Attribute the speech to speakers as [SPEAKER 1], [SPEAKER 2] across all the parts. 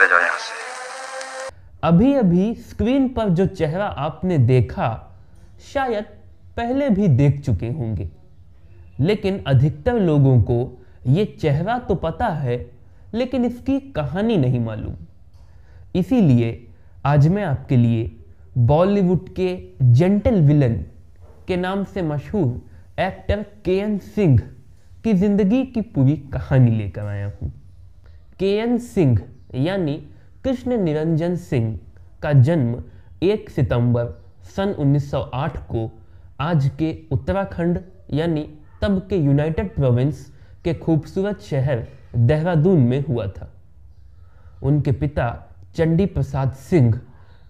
[SPEAKER 1] चले जाओ यहाँ से अभी अभी स्क्रीन पर जो चेहरा आपने देखा शायद पहले भी देख चुके होंगे लेकिन अधिकतर लोगों को ये चेहरा तो पता है लेकिन इसकी कहानी नहीं मालूम इसीलिए आज मैं आपके लिए बॉलीवुड के जेंटल विलन के नाम से मशहूर एक्टर के एन सिंह की ज़िंदगी की पूरी कहानी लेकर आया हूँ के एन सिंह यानी कृष्ण निरंजन सिंह का जन्म 1 सितंबर सन 1908 को आज के उत्तराखंड यानी तब के यूनाइटेड प्रोविंस के खूबसूरत शहर देहरादून में हुआ था उनके पिता चंडी प्रसाद सिंह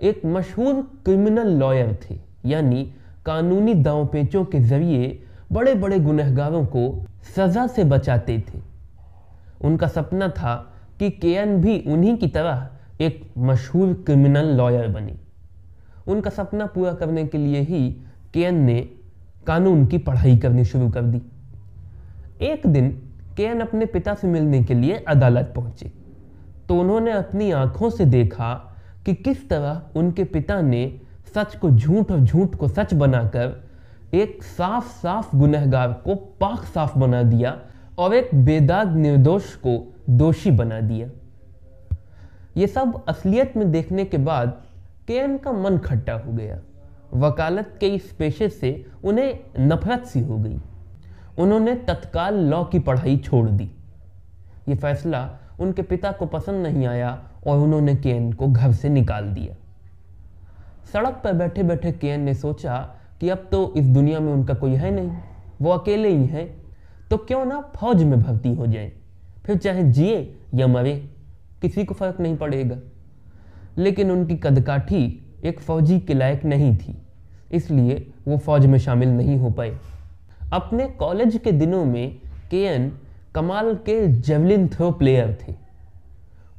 [SPEAKER 1] एक मशहूर क्रिमिनल लॉयर थे यानी कानूनी दाव पेचों के जरिए बड़े बड़े गुनहगारों को सजा से बचाते थे उनका सपना था कि केयन भी उन्हीं की तरह एक मशहूर क्रिमिनल लॉयर बनी उनका सपना पूरा करने के लिए ही केयन ने कानून की पढ़ाई करनी शुरू कर दी एक दिन केयन अपने पिता से मिलने के लिए अदालत पहुंचे तो उन्होंने अपनी आंखों से देखा कि किस तरह उनके पिता ने सच को झूठ और झूठ को सच बनाकर एक साफ साफ गुनहगार को पाक साफ बना दिया और एक बेदाग निर्दोष को दोषी बना दिया ये सब असलियत में देखने के बाद केएन का मन खट्टा हो गया वकालत के इस पेशे से उन्हें नफरत सी हो गई उन्होंने तत्काल लॉ की पढ़ाई छोड़ दी ये फैसला उनके पिता को पसंद नहीं आया और उन्होंने केन को घर से निकाल दिया सड़क पर बैठे बैठे केन ने सोचा कि अब तो इस दुनिया में उनका कोई है नहीं वो अकेले ही हैं तो क्यों ना फौज में भर्ती हो जाए फिर चाहे जिए या मरे किसी को फर्क नहीं पड़ेगा लेकिन उनकी कदकाठी एक फौजी के लायक नहीं थी इसलिए वो फौज में शामिल नहीं हो पाए अपने कॉलेज के दिनों में के एन कमाल के जेवलिन थ्रो प्लेयर थे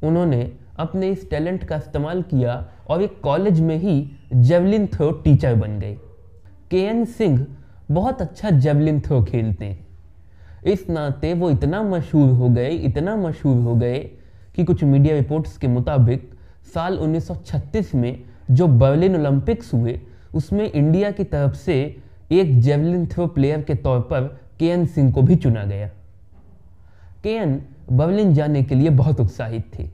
[SPEAKER 1] उन्होंने अपने इस टैलेंट का इस्तेमाल किया और एक कॉलेज में ही जेवलिन थ्रो टीचर बन गए के एन सिंह बहुत अच्छा जेवलिन थ्रो खेलते हैं इस नाते वो इतना मशहूर हो गए इतना मशहूर हो गए कि कुछ मीडिया रिपोर्ट्स के मुताबिक साल 1936 में जो बर्लिन ओलंपिक्स हुए उसमें इंडिया की तरफ से एक जेवलिन थ्रो प्लेयर के तौर पर के एन सिंह को भी चुना गया के एन बर्लिन जाने के लिए बहुत उत्साहित थे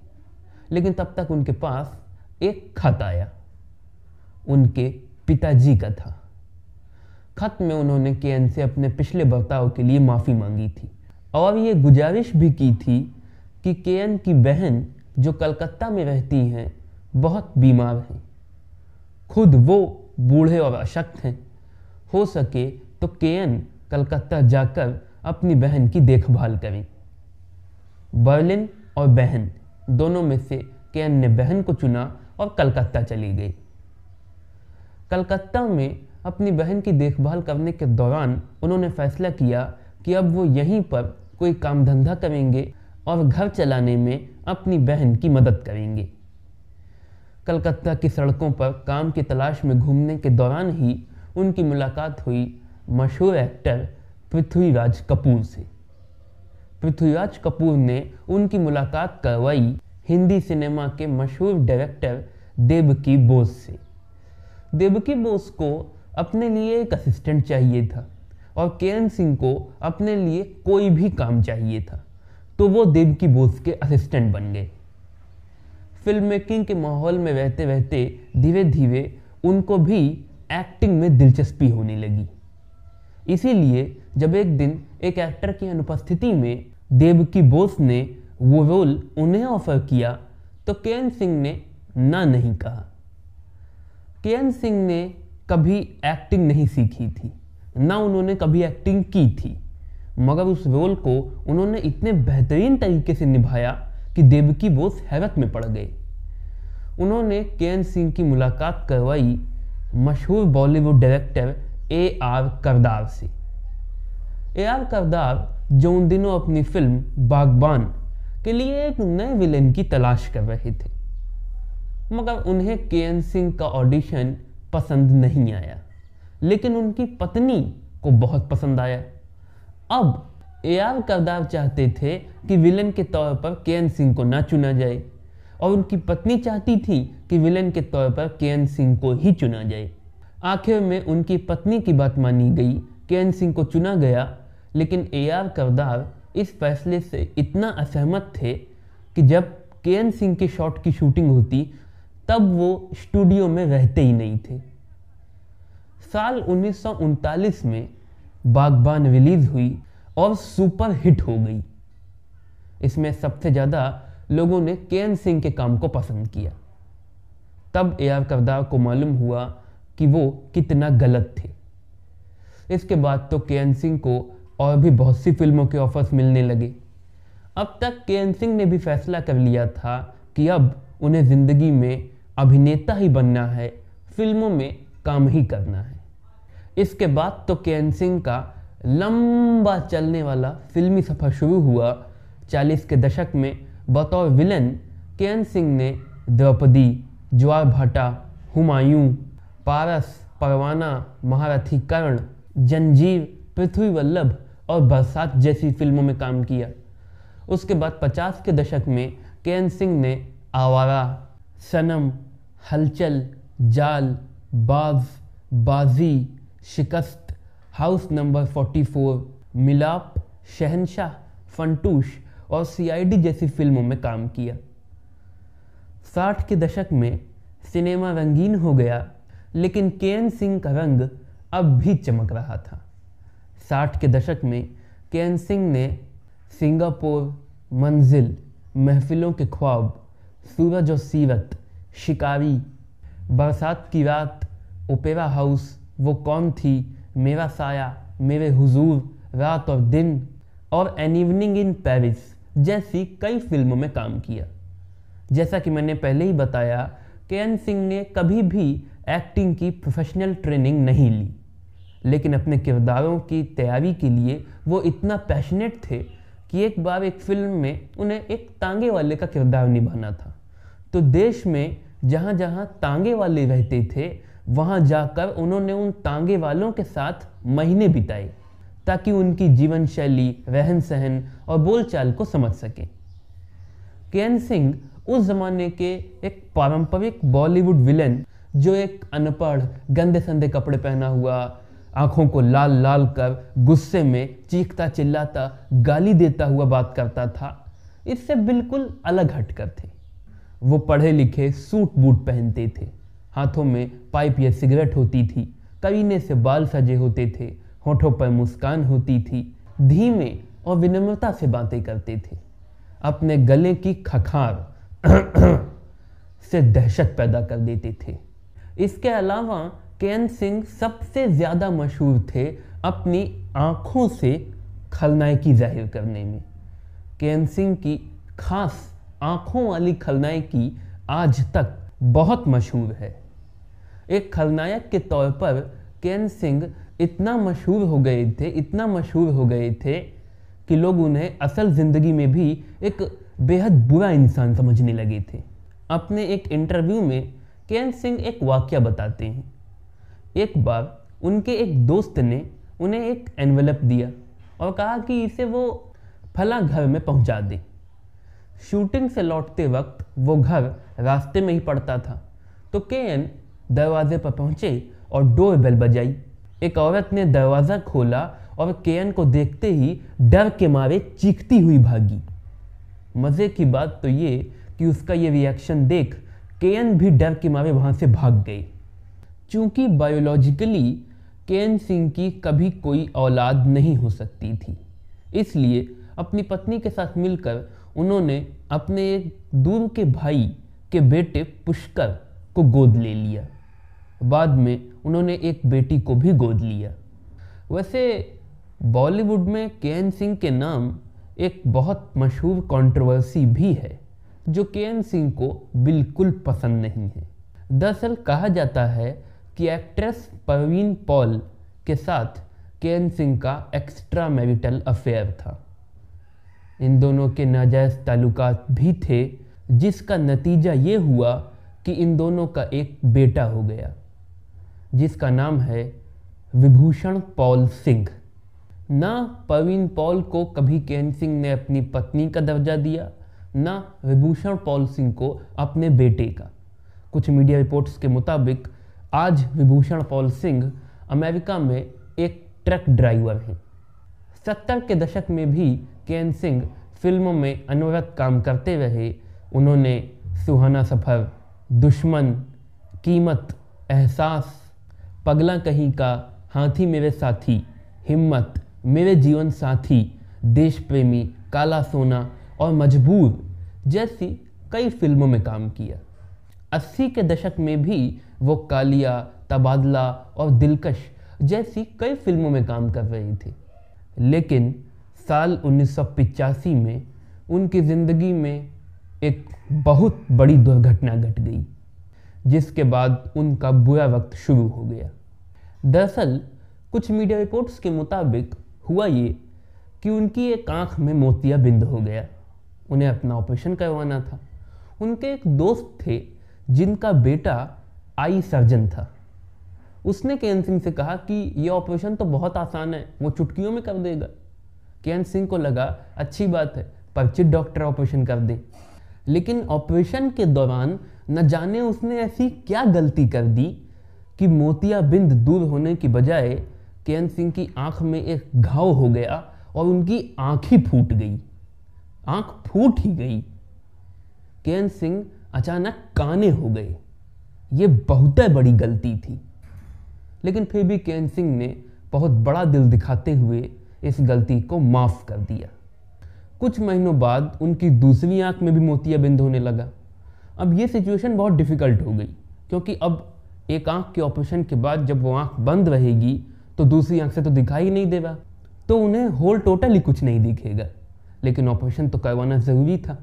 [SPEAKER 1] लेकिन तब तक उनके पास एक खत आया उनके पिताजी का था ख़त में उन्होंने एन से अपने पिछले बर्ताव के लिए माफ़ी मांगी थी और ये गुजारिश भी की थी कि केन की बहन जो कलकत्ता में रहती हैं बहुत बीमार हैं खुद वो बूढ़े और अशक्त हैं हो सके तो केन कलकत्ता जाकर अपनी बहन की देखभाल करें बर्लिन और बहन दोनों में से केन ने बहन को चुना और कलकत्ता चली गई कलकत्ता में अपनी बहन की देखभाल करने के दौरान उन्होंने फैसला किया कि अब वो यहीं पर कोई काम धंधा करेंगे और घर चलाने में अपनी बहन की मदद करेंगे कलकत्ता की सड़कों पर काम की तलाश में घूमने के दौरान ही उनकी मुलाकात हुई मशहूर एक्टर पृथ्वीराज कपूर से पृथ्वीराज कपूर ने उनकी मुलाकात करवाई हिंदी सिनेमा के मशहूर डायरेक्टर देवकी बोस से देवकी बोस को अपने लिए एक असिस्टेंट चाहिए था और केरन सिंह को अपने लिए कोई भी काम चाहिए था तो वो देवकी बोस के असिस्टेंट बन गए फिल्म मेकिंग के माहौल में रहते रहते धीरे धीरे उनको भी एक्टिंग में दिलचस्पी होने लगी इसीलिए जब एक दिन एक एक्टर की अनुपस्थिति में देवकी बोस ने वो रोल उन्हें ऑफर किया तो केन सिंह ने ना नहीं कहा केन सिंह ने कभी एक्टिंग नहीं सीखी थी ना उन्होंने कभी एक्टिंग की थी मगर उस रोल को उन्होंने इतने बेहतरीन तरीके से निभाया कि देवकी बोस हैरत में पड़ गए उन्होंने के सिंह की मुलाकात करवाई मशहूर Bollywood director A R Kardar से ए आर करदार जो उन दिनों अपनी फिल्म बागबान के लिए एक नए विलेन की तलाश कर रहे थे मगर उन्हें के सिंह का ऑडिशन पसंद नहीं आया लेकिन उनकी पत्नी को बहुत पसंद आया अब ए आर करदार चाहते थे कि विलन के तौर पर के एन सिंह को ना चुना जाए और उनकी पत्नी चाहती थी कि विलन के तौर पर के एन सिंह को ही चुना जाए आखिर में उनकी पत्नी की बात मानी गई के एन सिंह को चुना गया लेकिन ए आर करदार इस फैसले से इतना असहमत थे कि जब के एन सिंह के शॉट की शूटिंग होती तब वो स्टूडियो में रहते ही नहीं थे साल उन्नीस में बागबान रिलीज हुई और सुपर हिट हो गई इसमें सबसे ज़्यादा लोगों ने के सिंह के काम को पसंद किया तब ए आर करदार को मालूम हुआ कि वो कितना गलत थे इसके बाद तो के सिंह को और भी बहुत सी फिल्मों के ऑफर्स मिलने लगे अब तक के सिंह ने भी फैसला कर लिया था कि अब उन्हें ज़िंदगी में अभिनेता ही बनना है फिल्मों में काम ही करना है इसके बाद तो केन सिंह का लंबा चलने वाला फिल्मी सफ़र शुरू हुआ चालीस के दशक में बतौर विलन केन सिंह ने द्रौपदी ज्वार भाटा हुमायूं पारस परवाना महारथी कर्ण जंजीर पृथ्वी वल्लभ और बरसात जैसी फिल्मों में काम किया उसके बाद पचास के दशक में केन सिंह ने आवारा सनम हलचल जाल बाज बाजी शिकस्त हाउस नंबर 44, मिलाप शहनशाह फंटूश और सीआईडी जैसी फिल्मों में काम किया साठ के दशक में सिनेमा रंगीन हो गया लेकिन के सिंह का रंग अब भी चमक रहा था साठ के दशक में के सिंह ने सिंगापुर मंजिल महफिलों के ख्वाब सूरज और सीरत शिकारी बरसात की रात ओपेरा हाउस वो कौन थी मेरा साया मेरे हुजूर रात और दिन और एन इवनिंग इन पेरिस जैसी कई फिल्मों में काम किया जैसा कि मैंने पहले ही बताया के एन सिंह ने कभी भी एक्टिंग की प्रोफेशनल ट्रेनिंग नहीं ली लेकिन अपने किरदारों की तैयारी के लिए वो इतना पैशनेट थे कि एक बार एक फिल्म में उन्हें एक तांगे वाले का किरदार निभाना था तो देश में जहाँ जहाँ तांगे वाले रहते थे वहाँ जाकर उन्होंने उन तांगे वालों के साथ महीने बिताए ताकि उनकी जीवन शैली रहन सहन और बोलचाल को समझ सकें केन सिंह उस जमाने के एक पारंपरिक बॉलीवुड विलेन जो एक अनपढ़ गंदे संदे कपड़े पहना हुआ आँखों को लाल लाल कर गुस्से में चीखता चिल्लाता गाली देता हुआ बात करता था इससे बिल्कुल अलग हटकर थे वो पढ़े लिखे सूट बूट पहनते थे हाथों में पाइप या सिगरेट होती थी करीने से बाल सजे होते थे होठों पर मुस्कान होती थी धीमे और विनम्रता से बातें करते थे अपने गले की खखार से दहशत पैदा कर देते थे इसके अलावा केन सिंह सबसे ज़्यादा मशहूर थे अपनी आँखों से खलनायकी जाहिर करने में केन सिंह की खास आँखों वाली खलनायक की आज तक बहुत मशहूर है एक खलनायक के तौर पर केन सिंह इतना मशहूर हो गए थे इतना मशहूर हो गए थे कि लोग उन्हें असल ज़िंदगी में भी एक बेहद बुरा इंसान समझने लगे थे अपने एक इंटरव्यू में केन सिंह एक वाक्य बताते हैं एक बार उनके एक दोस्त ने उन्हें एक एनवलप दिया और कहा कि इसे वो फला घर में पहुंचा दें शूटिंग से लौटते वक्त वो घर रास्ते में ही पड़ता था तो के एन दरवाजे पर पहुंचे और डोर बेल बजाई एक औरत ने दरवाज़ा खोला और के एन को देखते ही डर के मारे चीखती हुई भागी मज़े की बात तो ये कि उसका ये रिएक्शन देख के एन भी डर के मारे वहाँ से भाग गई चूँकि बायोलॉजिकली केन सिंह की कभी कोई औलाद नहीं हो सकती थी इसलिए अपनी पत्नी के साथ मिलकर उन्होंने अपने एक दूर के भाई के बेटे पुष्कर को गोद ले लिया बाद में उन्होंने एक बेटी को भी गोद लिया वैसे बॉलीवुड में के सिंह के नाम एक बहुत मशहूर कंट्रोवर्सी भी है जो के सिंह को बिल्कुल पसंद नहीं है दरअसल कहा जाता है कि एक्ट्रेस परवीन पॉल के साथ के सिंह का एक्स्ट्रा मैरिटल अफेयर था इन दोनों के नाजायज़ ताल्लुक भी थे जिसका नतीजा ये हुआ कि इन दोनों का एक बेटा हो गया जिसका नाम है विभूषण पॉल सिंह ना पवीन पॉल को कभी केन सिंह ने अपनी पत्नी का दर्जा दिया ना विभूषण पॉल सिंह को अपने बेटे का कुछ मीडिया रिपोर्ट्स के मुताबिक आज विभूषण पॉल सिंह अमेरिका में एक ट्रक ड्राइवर हैं सत्तर के दशक में भी केन सिंह फिल्मों में अनवरत काम करते रहे उन्होंने सुहाना सफ़र दुश्मन कीमत एहसास पगला कहीं का हाथी मेरे साथी हिम्मत मेरे जीवन साथी देश प्रेमी काला सोना और मजबूर जैसी कई फिल्मों में काम किया अस्सी के दशक में भी वो कालिया तबादला और दिलकश जैसी कई फिल्मों में काम कर रही थी लेकिन साल उन्नीस में उनकी ज़िंदगी में एक बहुत बड़ी दुर्घटना घट गई जिसके बाद उनका बुरा वक्त शुरू हो गया दरअसल कुछ मीडिया रिपोर्ट्स के मुताबिक हुआ ये कि उनकी एक आँख में मोतिया बिंद हो गया उन्हें अपना ऑपरेशन करवाना था उनके एक दोस्त थे जिनका बेटा आई सर्जन था उसने केन सिंह से कहा कि ये ऑपरेशन तो बहुत आसान है वो चुटकियों में कर देगा केन सिंह को लगा अच्छी बात है परिचित डॉक्टर ऑपरेशन कर दे लेकिन ऑपरेशन के दौरान न जाने उसने ऐसी क्या गलती कर दी कि मोतिया बिंद दूर होने की बजाय केन सिंह की आंख में एक घाव हो गया और उनकी आंख ही फूट गई आंख फूट ही गई केन सिंह अचानक काने हो गए ये बहुत बड़ी गलती थी लेकिन फिर भी केन सिंह ने बहुत बड़ा दिल दिखाते हुए इस गलती को माफ़ कर दिया कुछ महीनों बाद उनकी दूसरी आंख में भी मोतियाबिंद होने लगा अब ये सिचुएशन बहुत डिफ़िकल्ट हो गई क्योंकि अब एक आंख के ऑपरेशन के बाद जब वो आंख बंद रहेगी तो दूसरी आंख से तो दिखाई नहीं देगा तो उन्हें होल टोटली कुछ नहीं दिखेगा लेकिन ऑपरेशन तो करवाना ज़रूरी था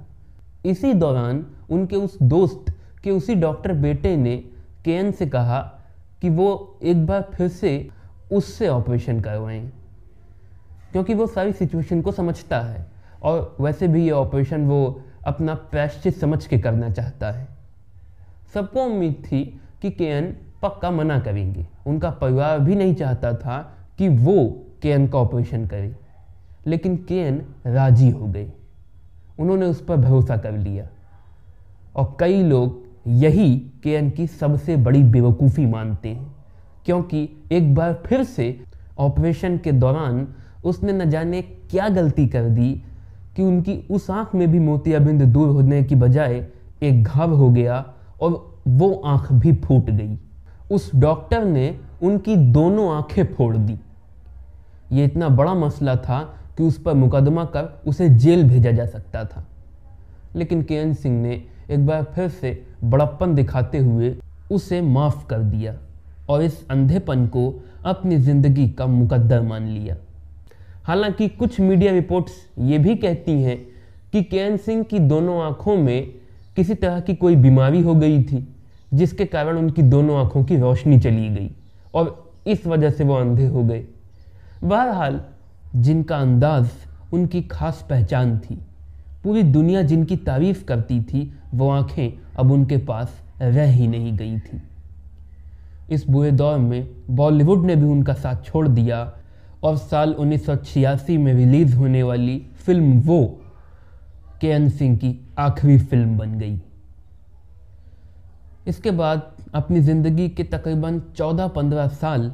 [SPEAKER 1] इसी दौरान उनके उस दोस्त के उसी डॉक्टर बेटे ने केन से कहा कि वो एक बार फिर से उससे ऑपरेशन करवाएं क्योंकि वो सारी सिचुएशन को समझता है और वैसे भी ये ऑपरेशन वो अपना प्रैश्चित समझ के करना चाहता है सबको उम्मीद थी कि केएन पक्का मना करेंगे उनका परिवार भी नहीं चाहता था कि वो केएन का ऑपरेशन करे लेकिन केएन राजी हो गए उन्होंने उस पर भरोसा कर लिया और कई लोग यही के एन की सबसे बड़ी बेवकूफ़ी मानते हैं क्योंकि एक बार फिर से ऑपरेशन के दौरान उसने न जाने क्या गलती कर दी कि उनकी उस आँख में भी मोतियाबिंद दूर होने की बजाय एक घाव हो गया और वो आँख भी फूट गई उस डॉक्टर ने उनकी दोनों आँखें फोड़ दी ये इतना बड़ा मसला था कि उस पर मुकदमा कर उसे जेल भेजा जा सकता था लेकिन के सिंह ने एक बार फिर से बड़प्पन दिखाते हुए उसे माफ़ कर दिया और इस अंधेपन को अपनी ज़िंदगी का मुकद्दर मान लिया हालांकि कुछ मीडिया रिपोर्ट्स ये भी कहती हैं कि केन सिंह की दोनों आँखों में किसी तरह की कोई बीमारी हो गई थी जिसके कारण उनकी दोनों आँखों की रोशनी चली गई और इस वजह से वो अंधे हो गए बहरहाल जिनका अंदाज़ उनकी खास पहचान थी पूरी दुनिया जिनकी तारीफ करती थी वो आँखें अब उनके पास रह ही नहीं गई थी इस बुरे दौर में बॉलीवुड ने भी उनका साथ छोड़ दिया और साल उन्नीस में रिलीज़ होने वाली फिल्म वो के एन सिंह की आखिरी फिल्म बन गई इसके बाद अपनी ज़िंदगी के तकरीबन 14-15 साल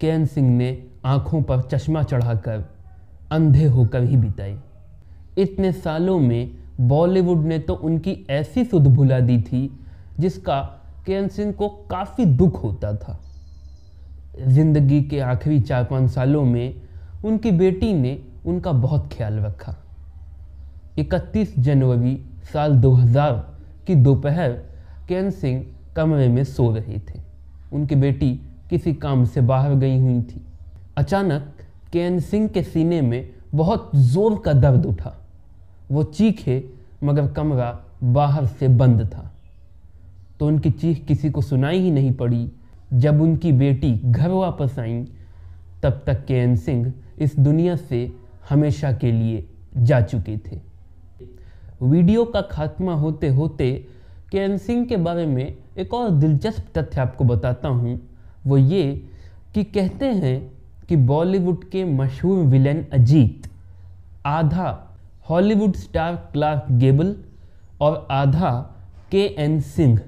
[SPEAKER 1] के एन सिंह ने आँखों पर चश्मा चढ़ाकर अंधे होकर ही बिताए इतने सालों में बॉलीवुड ने तो उनकी ऐसी सुध भुला दी थी जिसका केन सिंह को काफ़ी दुख होता था जिंदगी के आखिरी चार पाँच सालों में उनकी बेटी ने उनका बहुत ख्याल रखा 31 जनवरी साल 2000 की दोपहर केन सिंह कमरे में सो रहे थे उनकी बेटी किसी काम से बाहर गई हुई थी अचानक केन सिंह के सीने में बहुत ज़ोर का दर्द उठा वो चीखे मगर कमरा बाहर से बंद था तो उनकी चीख किसी को सुनाई ही नहीं पड़ी जब उनकी बेटी घर वापस आई तब तक के एन सिंह इस दुनिया से हमेशा के लिए जा चुके थे वीडियो का खात्मा होते होते के एन सिंह के बारे में एक और दिलचस्प तथ्य आपको बताता हूँ वो ये कि कहते हैं कि बॉलीवुड के मशहूर विलेन अजीत आधा हॉलीवुड स्टार क्लार्क गेबल और आधा के एन सिंह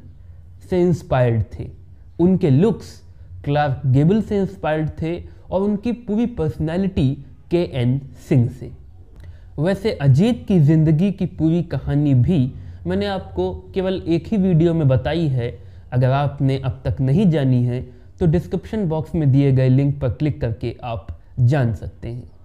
[SPEAKER 1] से इंस्पायर्ड थे उनके लुक्स क्लार्क गेबल से इंस्पायर्ड थे और उनकी पूरी पर्सनैलिटी के एन सिंह से वैसे अजीत की ज़िंदगी की पूरी कहानी भी मैंने आपको केवल एक ही वीडियो में बताई है अगर आपने अब तक नहीं जानी है तो डिस्क्रिप्शन बॉक्स में दिए गए लिंक पर क्लिक करके आप जान सकते हैं